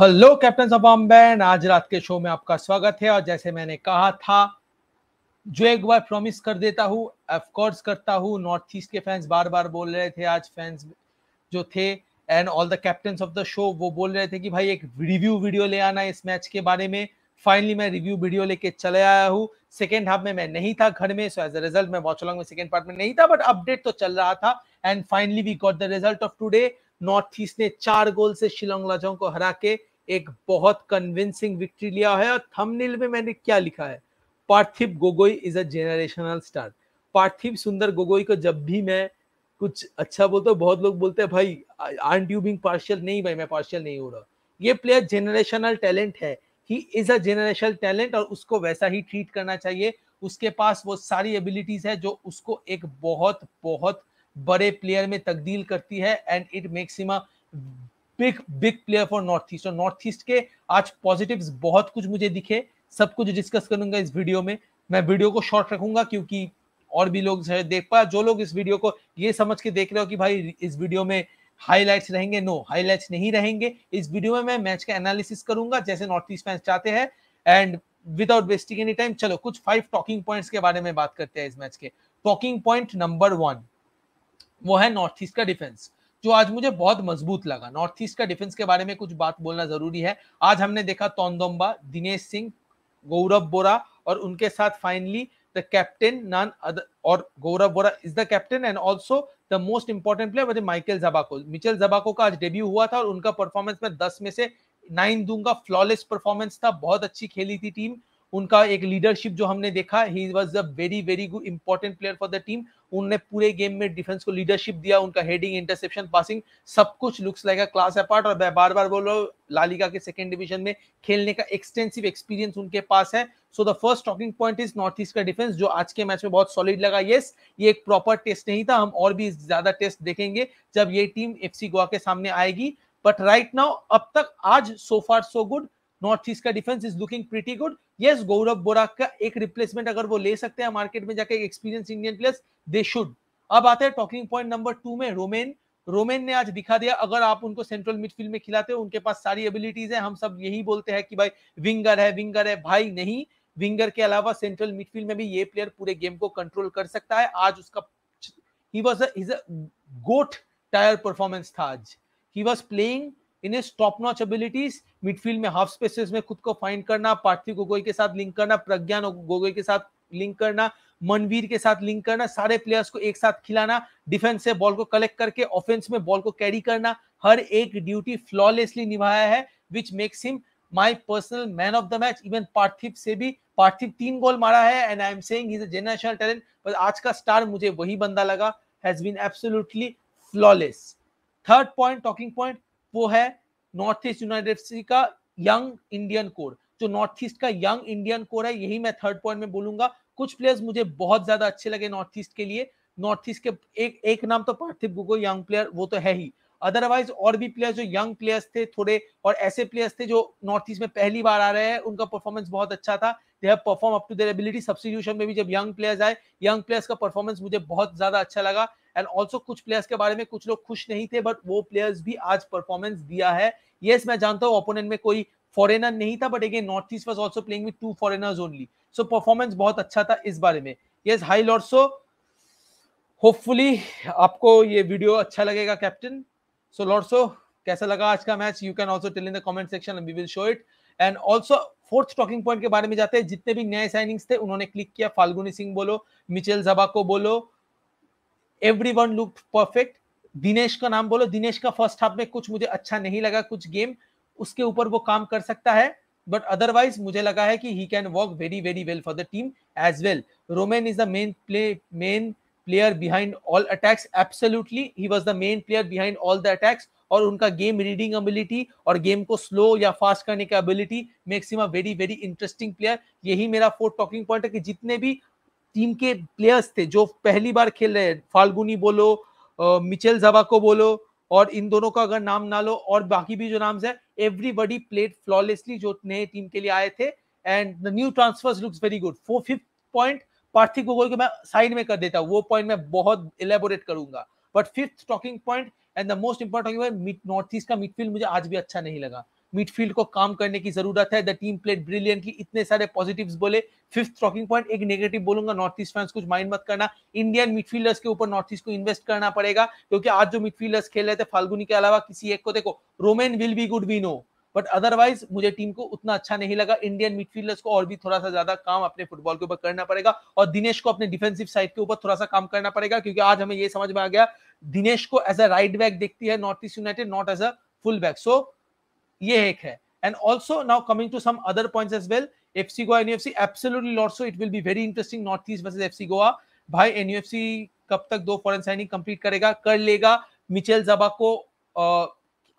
Hello captain of आज रात के शो में आपका स्वागत है और जैसे मैंने कहा था जो एक बार प्रॉमिस कर देता हूँ ऑफकोर्स करता हूँ नॉर्थ ईस्ट के फैंस बार बार बोल रहे थे आज फैंस जो थे and all the captain of the show वो बोल रहे थे कि भाई एक रिव्यू वीडियो ले आना इस मैच के बारे में फाइनली मैं रिव्यू वीडियो लेके चले आया हूँ सेकेंड हाफ में मैं नहीं था घर में सो एज अ रिजल्ट मैं वॉच में सेकेंड पार्ट में नहीं था बट अपडेट तो चल रहा था and finally we got the result of today North East ने चार गोल से शिलोंग लाजोंग को हरा के एक बहुत कन्विंसिंग विक्ट्री लिया है और थंबनेल में मैंने क्या लिखा है Parthiv Gogoi is a generational star Parthiv Sundar Gogoi को जब भी मैं कुछ अच्छा बोलता हूँ बहुत लोग बोलते हैं भाई आर यू बिंग पार्शियल नहीं भाई मैं पार्शियल नहीं हो रहा ये प्लेयर जेनरेशनल टैलेंट है he is a generational talent और उसको वैसा ही ट्रीट करना चाहिए उसके पास वो सारी एबिलिटीज है जो उसको एक बहुत बहुत बड़े प्लेयर में तब्दील करती है and it makes him a big big player for North East और नॉर्थ ईस्ट के आज पॉजिटिव बहुत कुछ मुझे दिखे सब कुछ डिस्कस करूंगा इस वीडियो में मैं वीडियो को शॉर्ट रखूंगा क्योंकि और भी लोग देख पाया जो लोग इस वीडियो को ये समझ के देख रहे हो कि भाई इस वीडियो में हाइलाइट्स रहेंगे नो हाइलाइट्स नहीं रहेंगे इस वीडियो में मैं मैच का एनालिसिस करूंगा जैसे नॉर्थ ईस्ट फैंस चाहते हैं and without wasting any time चलो कुछ फाइव टॉकिंग पॉइंट्स के बारे में बात करते हैं इस मैच के टॉकिंग पॉइंट नंबर वन वो है नॉर्थ ईस्ट का डिफेंस जो आज मुझे बहुत मजबूत लगा नॉर्थ ईस्ट का डिफेंस के बारे में कुछ बात बोलना जरूरी है आज हमने देखा तोंदोम्बा दिनेश सिंह गौरव बोरा और उनके साथ फाइनली द कैप्टन नान और Gaurav Bora is the captain and also the most important player Michael Zabaco Michel Zabaco का आज डेब्यू हुआ था और उनका परफॉर्मेंस में दस में से नाइन दूंगा फ्लॉलेस परफॉर्मेंस था बहुत अच्छी खेली थी टीम उनका एक लीडरशिप जो हमने देखा he was a very very good important player for the team उनने पूरे गेम में डिफेंस को लीडरशिप दिया उनका हेडिंग इंटरसेप्शन पासिंग सब कुछ लुक्स लाइक क्लास अपार्ट और मैं बार बार बोल रहा हूँ लालिका के सेकेंड डिविजन में खेलने का एक्सटेंसिव एक्सपीरियंस उनके पास है so the first talking point is North East का डिफेंस जो आज के मैच में बहुत सॉलिड लगा येस ये एक प्रॉपर टेस्ट नहीं था हम और भी ज्यादा टेस्ट देखेंगे जब ये टीम एफ गोवा के सामने आएगी बट राइट नाउ अब तक आज so far so good North East का defence is looking pretty good yes Gaurav बोराक का एक रिप्लेसमेंट अगर वो ले सकते हैं मार्केट में जाके experience Indian players they should अब आते हैं टॉकिंग पॉइंट नंबर टू में रोमेन रोमेन ने आज दिखा दिया अगर आप उनको सेंट्रल मिडफील्ड में खिलाते हो उनके पास सारी एबिलिटीज है हम सब यही बोलते हैं कि भाई विंगर है विंगर है भाई नहीं विंगर के अलावा सेंट्रल मिडफील्ड में भी ये प्लेयर पूरे गेम को कंट्रोल कर सकता है आज उसका he was a goat tier performance था आज ही वॉज प्लेइंग इन्हें स्टॉप नॉच एबिलिटीज मिडफील्ड में हाफ स्पेसेस में खुद को फाइंड करना पार्थिव गोगोई के साथ लिंक करना प्रज्ञान गोगोई के साथ लिंक करना मनवीर के साथ लिंक करना सारे प्लेयर्स को एक साथ खिलाना डिफेंस से बॉल को कलेक्ट करके ऑफेंस में बॉल को कैरी करना हर एक ड्यूटी फ्लॉलेसली निभाया है which makes him my personal man of the match even Parthiv से भी पार्थिव तीन गोल मारा है and I am saying he is a generational talent but आज का स्टार मुझे वही बंदा लगा has been absolutely flawless third point talking point वो है नॉर्थ ईस्ट यूनिवर्सिटी का यंग इंडियन कोर जो नॉर्थ ईस्ट का यंग इंडियन कोर है यही मैं थर्ड पॉइंट में बोलूंगा कुछ प्लेयर्स मुझे बहुत ज्यादा अच्छे लगे नॉर्थ ईस्ट के लिए नॉर्थ ईस्ट के एक एक नाम तो पार्थिव गुगो यंग प्लेयर वो तो है ही अदरवाइज और भी प्लेयर्स जो यंग प्लेयर्स थे थोड़े और ऐसे प्लेयर्स थे जो नॉर्थ ईस्ट में पहली बार आ रहे हैं उनका परफॉर्मेंस बहुत अच्छा था they have perform up to their ability substitution में भी जब यंग प्लेयर्स आए यंग प्लेयर्स का परफॉर्मेंस मुझे बहुत ज्यादा अच्छा लगा एंड ऑल्सो कुछ प्लेयर्स के बारे में कुछ लोग खुश नहीं थे बट वो प्लेयर्स भी आज परफॉर्मेंस दिया है येस yes, मैं जानता हूँ ओपोनेंट में कोई फॉरेनर नहीं था but again North East was also playing with two foreigners only so performance बहुत अच्छा था इस बारे में येस हाई लॉर्सो होपफुली आपको ये वीडियो अच्छा लगेगा कैप्टन so lotso कैसा लगा आज का match you can also tell in the comment section we will show it and also fourth talking point के बारे में जाते हैं जितने भी नए साइनिंग्स थे उन्होंने क्लिक किया फाल्गुनी सिंह बोलो मिचेल जबा को बोलो everyone look perfect Dinesh का नाम बोलो दिनेश का फर्स्ट हाफ में कुछ मुझे अच्छा नहीं लगा कुछ गेम उसके ऊपर वो काम कर सकता है बट अदरवाइज मुझे लगा है कि he can work very very well for the team as well Romain is the main play main player behind all attacks absolutely he was the main player behind all the attacks और उनका game reading ability और game को slow या fast करने का ability makes him a very very interesting player यही मेरा fourth talking point है कि जितने भी टीम के प्लेयर्स थे जो पहली बार खेल रहे हैं फाल्गुनी बोलो मिचेल जबा को बोलो और इन दोनों का अगर नाम ना लो और बाकी भी जो नाम है एवरीबडी प्लेड फ्लॉलेसली जो नए टीम के लिए आए थे and the new transfers looks very good four fifth point Parthib Gogoi को मैं साइड में कर देता हूँ वो पॉइंट मैं बहुत इलेबोरेट करूंगा but fifth talking point and the most important North East का मिडफील्ड मुझे आज भी अच्छा नहीं लगा मिडफील्ड को काम करने की जरूरत है द टीम प्लेट ब्रिलियंटली इतने सारे पॉजिटिव्स बोले फिफ्थ टॉकिंग पॉइंट एक नेगेटिव बोलूंगा नॉर्थ ईस्ट फैंस कुछ माइंड मत करना इंडियन मिडफील्डर्स के ऊपर नॉर्थ ईस्ट को इन्वेस्ट करना पड़ेगा क्योंकि आज जो मिडफील्डर्स खेल रहे थे फाल्गुनी के अलावा किसी एक को देखो Romain will be good we know but otherwise मुझे टीम को उतना अच्छा नहीं लगा इंडियन मिडफील्डर्स को और भी थोड़ा सा ज्यादा काम अपने फुटबॉल के ऊपर करना पड़ेगा और दिनेश को अपने डिफेंसिव साइड के ऊपर थोड़ा सा काम करना पड़ेगा क्योंकि आज हमें यह समझ में आ गया दिनेश को एज अ राइट बैक देखती है North East United not as a full back so ये एक है and also now and also now coming to some other points as well fc goa nufc absolutely lots so it will be very interesting northeast versus fc goa bhai nufc कब तक दो फॉरन signing complete करेगा कर लेगा Mitchell जबा को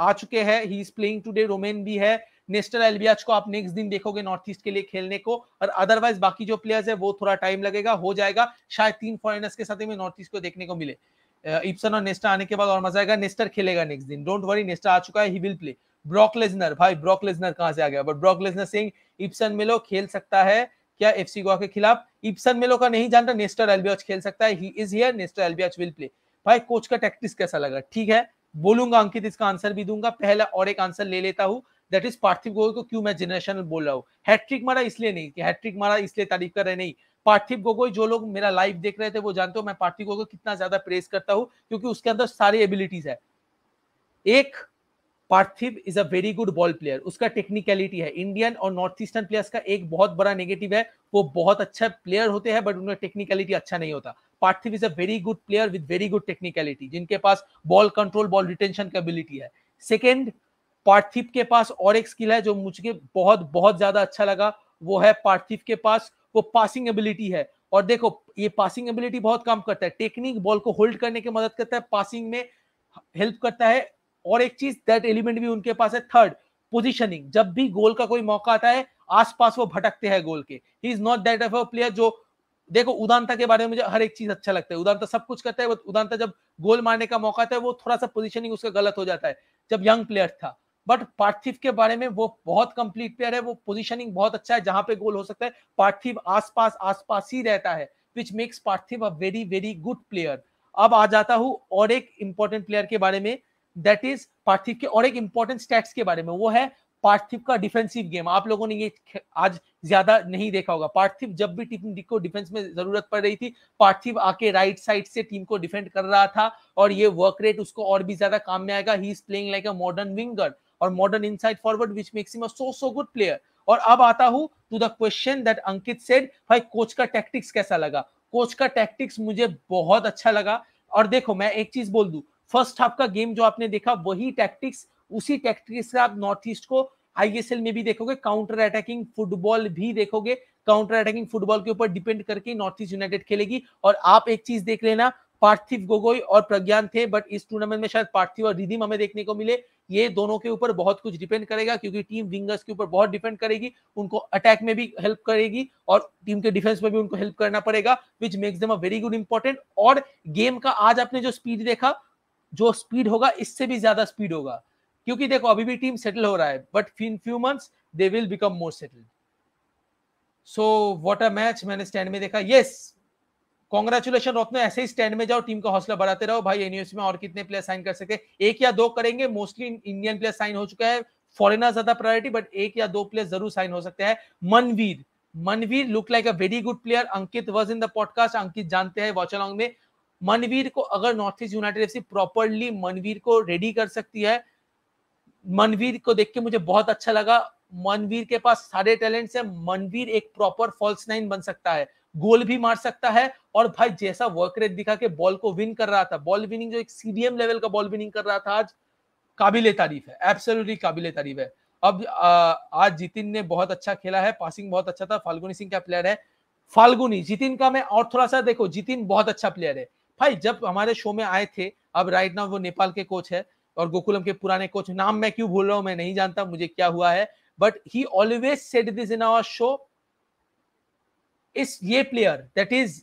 आ चुके हैं he is playing today Romain भी है नेस्टर एलबियाज को आप नेक्स्ट दिन देखोगे नॉर्थ ईस्ट के लिए खेलने को और अदरवाइज बाकी जो प्लेयर्स है वो थोड़ा टाइम लगेगा हो जाएगा शायद तीन फॉरेनर्स के साथ ही नॉर्थ ईस्ट को देखने को मिले इप्सन uh, और नेस्टर आने के बाद और मजा आएगा नेस्टर खेलेगा नेक्स्ट दिन डोंट वरी नेस्टर आ चुका है he will play Brock Lesnar भाई ब्रॉक लेजनर कहां से आ गया बट ब्रॉक लेजनर सिंह इप्सन मिलो खेल सकता है क्या एफ सी गोवा के खिलाफ इप्सन मिलो का नहीं जानता नेस्टर एलबियाज खेल सकता है he is here Nestor Albiach will play भाई कोच का टैक्टिस कैसा लगा ठीक है बोलूंगा अंकित इसका आंसर भी दूंगा पहला और एक आंसर ले लेता हूँ दैट इज पार्थिव गोगोई को क्यों मैं जनरेशनल बोल रहा हूँ हैट्रिक मारा इसलिए नहीं कि हैट्रिक मारा इसलिए तारीफ कर रहे नहीं पार्थिव गोगोई जो लोग मेरा लाइव देख रहे थे वो जानते हो मैं पार्थिव गोगोई कितना ज्यादा प्रेस करता हूँ क्योंकि उसके अंदर सारी एबिलिटीज है एक Parthib is a very good ball player उसका टेक्निकलिटी है इंडियन और नॉर्थ ईस्टर्न प्लेयर्स का एक बहुत बड़ा नेगेटिव है वो बहुत अच्छा प्लेयर होते हैं बट उनका टेक्निकलिटी अच्छा नहीं होता Parthib is a very good player with very good technicality जिनके पास बॉल कंट्रोल बॉल रिटेंशन की एबिलिटी है सेकेंड पार्थिव के पास और एक स्किल है जो मुझे बहुत बहुत ज्यादा अच्छा लगा वो है पार्थिव के पास वो पासिंग एबिलिटी है और देखो ये पासिंग एबिलिटी बहुत काम करता है टेक्निक बॉल को होल्ड करने की मदद करता है पासिंग में हेल्प करता है और एक चीज दैट एलिमेंट भी उनके पास है थर्ड पोजीशनिंग जब भी गोल का कोई मौका आता है आसपास वो भटकते हैं गोल के he is not that of a player जो देखो उदानता के बारे में मुझे हर एक चीज अच्छा लगता है उदानता सब कुछ करता है उदानता जब गोल मारने का मौका था वो थोड़ा सा पोजिशनिंग उसका गलत हो जाता है जब यंग प्लेयर था बट पार्थिव के बारे में वो बहुत कंप्लीट प्लेयर है वो पोजिशनिंग बहुत अच्छा है जहां पे गोल हो सकता है पार्थिव आसपास आसपास ही रहता है which makes Parthib a very very good player अब आ जाता हूँ और एक इंपॉर्टेंट प्लेयर के बारे में दैट इज पार्थिव के और एक इंपॉर्टेंट स्टैट्स के बारे में वो है पार्थिव का डिफेंसिव गेम आप लोगों ने ये आज ज्यादा नहीं देखा होगा पार्थिव जब भी टीम को डिफेंस में जरूरत पड़ रही थी पार्थिव आके राइट साइड से टीम को डिफेंड कर रहा था और ये वर्क रेट उसको और भी ज्यादा काम में आएगा he is playing like a modern winger और modern inside forward which makes him a so so good player और अब आता हूं to the question that Ankit said भाई कोच का टैक्टिक्स कैसा लगा कोच का टैक्टिक्स मुझे बहुत अच्छा लगा और देखो मैं एक चीज बोल दू फर्स्ट हाफ का गेम जो आपने देखा वही टैक्टिक्स उसी टैक्टिक्स से आप नॉर्थ ईस्ट को आईएसएल में भी देखोगे काउंटर अटैकिंग फुटबॉल भी देखोगे काउंटर अटैकिंग फुटबॉल के ऊपर डिपेंड करके नॉर्थ ईस्ट यूनाइटेड खेलेगी और आप एक चीज देख लेना पार्थिव गोगोई और प्रज्ञान थे बट इस टूर्नामेंट में शायद पार्थिव और रिधिम हमें देखने को मिले ये दोनों के ऊपर बहुत कुछ डिपेंड करेगा क्योंकि टीम विंगर्स के ऊपर बहुत डिपेंड करेगी उनको अटैक में भी हेल्प करेगी और टीम के डिफेंस में भी उनको हेल्प करना पड़ेगा which makes them a very good important और गेम का आज आपने जो स्पीड देखा जो स्पीड होगा इससे भी ज्यादा स्पीड होगा क्योंकि देखो अभी भी टीम सेटल हो रहा है but in few months they will become more settled so what a match मैंने स्टैंड में देखा यस कॉन्ग्रेचुलेशन रत्नो ऐसे ही स्टैंड में जाओ टीम का हौसला बढ़ाते रहो भाई एनयूएस में और कितने प्लेयर साइन कर सके एक या दो करेंगे मोस्टली इंडियन प्लेयर साइन हो चुका है फॉरेनर ज्यादा प्रायोरिटी बट एक या दो प्लेयर जरूर साइन हो सकते हैं Manvir Manvir look like a very good player Ankit was in the podcast Ankit जानते हैं वॉच अलॉन्ग में मनवीर को अगर North East United see properly Manvir को रेडी कर सकती है मनवीर को देख के मुझे बहुत अच्छा लगा मनवीर के पास सारे टैलेंट्स है मनवीर एक प्रॉपर फॉल्स नाइन बन सकता है गोल भी मार सकता है और भाई जैसा वर्क रेट दिखा के बॉल को विन कर रहा था बॉल विनिंग जो एक सीडीएम लेवल का बॉल विनिंग कर रहा था आज काबिल तारीफ है एब्सोल्युटली काबिल तारीफ है अब आ, आज जितिन ने बहुत अच्छा खेला है पासिंग बहुत अच्छा था फाल्गुनी सिंह का प्लेयर है फाल्गुनी जितिन का मैं और थोड़ा सा देखो जितिन बहुत अच्छा प्लेयर है भाई जब हमारे शो में आए थे अब राइट नाउ वो नेपाल के कोच है और गोकुलम के पुराने कोच नाम मैं क्यों भूल रहा हूं मैं नहीं जानता मुझे क्या हुआ है but he always said this in our show is ये player that is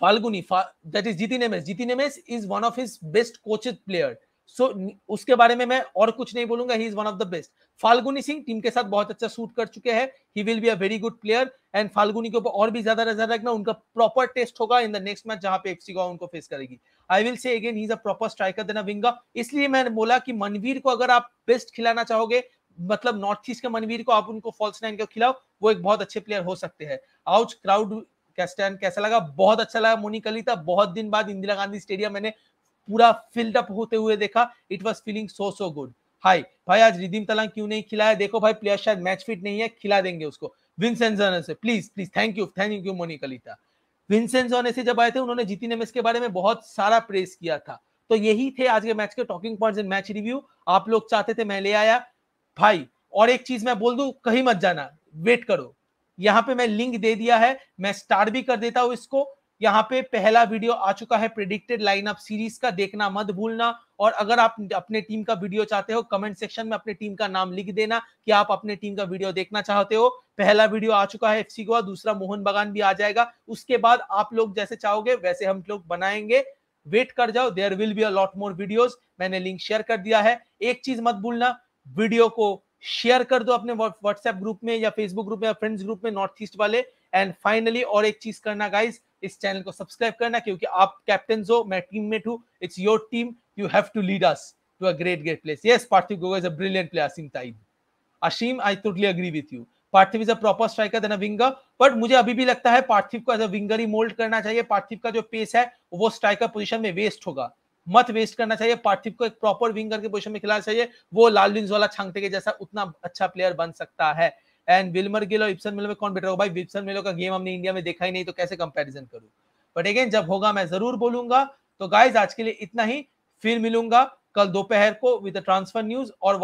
Falguni that is Jithin नेमेस जीती नेमेस is one of his best coached player so so, उसके बारे में मैं और कुछ नहीं बोलूंगा he is one of the best Falguni Singh team के साथ बहुत अच्छा सूट कर चुके हैं he will be a very good player and Falguni के ऊपर और भी ज्यादा नजर रखना उनका प्रॉपर टेस्ट होगा इन द नेक्स्ट मैच जहां पे एफसी गोवा उनको फेस करेगी I will say again he is a proper striker then a winger इसलिए मैंने बोला कि मनवीर को अगर आप बेस्ट खिलाना चाहोगे मतलब नॉर्थ ईस्ट के मनवीर को आप उनको फॉल्स नाइन को खिलाओ वो एक बहुत अच्छे प्लेयर हो सकते हैं आउट क्राउड कैसा लगा बहुत अच्छा लगा मोनी कलिता बहुत दिन बाद इंदिरा गांधी स्टेडियम मैंने पूरा फिल्ड अप होते हुए देखा it was feeling so so good hi भाई आज रिदीम तलांग क्यों नहीं खिलाया देखो भाई प्लेयर शायद मैच फिट नहीं है खिला देंगे उसको से please please thank you thank you Moni Kalita Vincent से जब आए थे उन्होंने जीती नेमेस के बारे में बहुत सारा प्रेस किया था तो यही थे आज के मैच के talking points and match review आप लोग चाहते थे मैं ले आया भाई और एक चीज मैं बोल दू कहीं मत जाना वेट करो यहाँ पे मैं लिंक दे दिया है मैं स्टार्ट भी कर देता हूँ इसको यहाँ पे पहला वीडियो आ चुका है प्रिडिक्टेड लाइनअप सीरीज का देखना मत भूलना और अगर आप अपने टीम का वीडियो चाहते हो कमेंट सेक्शन में अपने टीम का नाम लिख देना कि आप अपने टीम का वीडियो देखना चाहते हो पहला वीडियो आ चुका है एफसी गोवा दूसरा मोहन बगान भी आ जाएगा उसके बाद आप लोग जैसे चाहोगे वैसे हम लोग बनाएंगे वेट कर जाओ there will be a lot more videos मैंने लिंक शेयर कर दिया है एक चीज मत भूलना वीडियो को शेयर कर दो अपने व्हाट्सएप ग्रुप में या फेसबुक ग्रुप में या फ्रेंड्स ग्रुप में नॉर्थ ईस्ट वाले एंड फाइनली और एक चीज करना गाइज इस चैनल को सब्सक्राइब करना क्योंकि आप कैप्टन हो मैं टीम मेट हूँ it's your team you have to lead us to a great, great place. Yes, Parthiv Goga is a brilliant player, Asim Taib. Ashim, I totally agree with you. Parthib is a proper striker then a winger but मुझे अभी भी लगता है पार्थिव को as a winger ही mould करना चाहिए पार्थिव का जो पेस है वो स्ट्राइकर पोजीशन में वेस्ट होगा मत वेस्ट करना चाहिए पार्थिव को एक प्रॉपर विंगर के पोजीशन में खिलाना चाहिए वो लाल विंग्स वाला छांगते के जैसा उतना अच्छा प्लेयर बन सकता है एंड विल्मर गिल और इप्सन मिलो में कौन बेटर होगा भाई विप्सन मिलो का गेम हमने इंडिया में देखा ही नहीं तो कैसे कंपेरिजन करूँ बट अगेन जब होगा मैं जरूर बोलूंगा तो गाइज आज के लिए इतना ही फिर मिलूंगा कल दोपहर को विद ट्रांसफर न्यूज और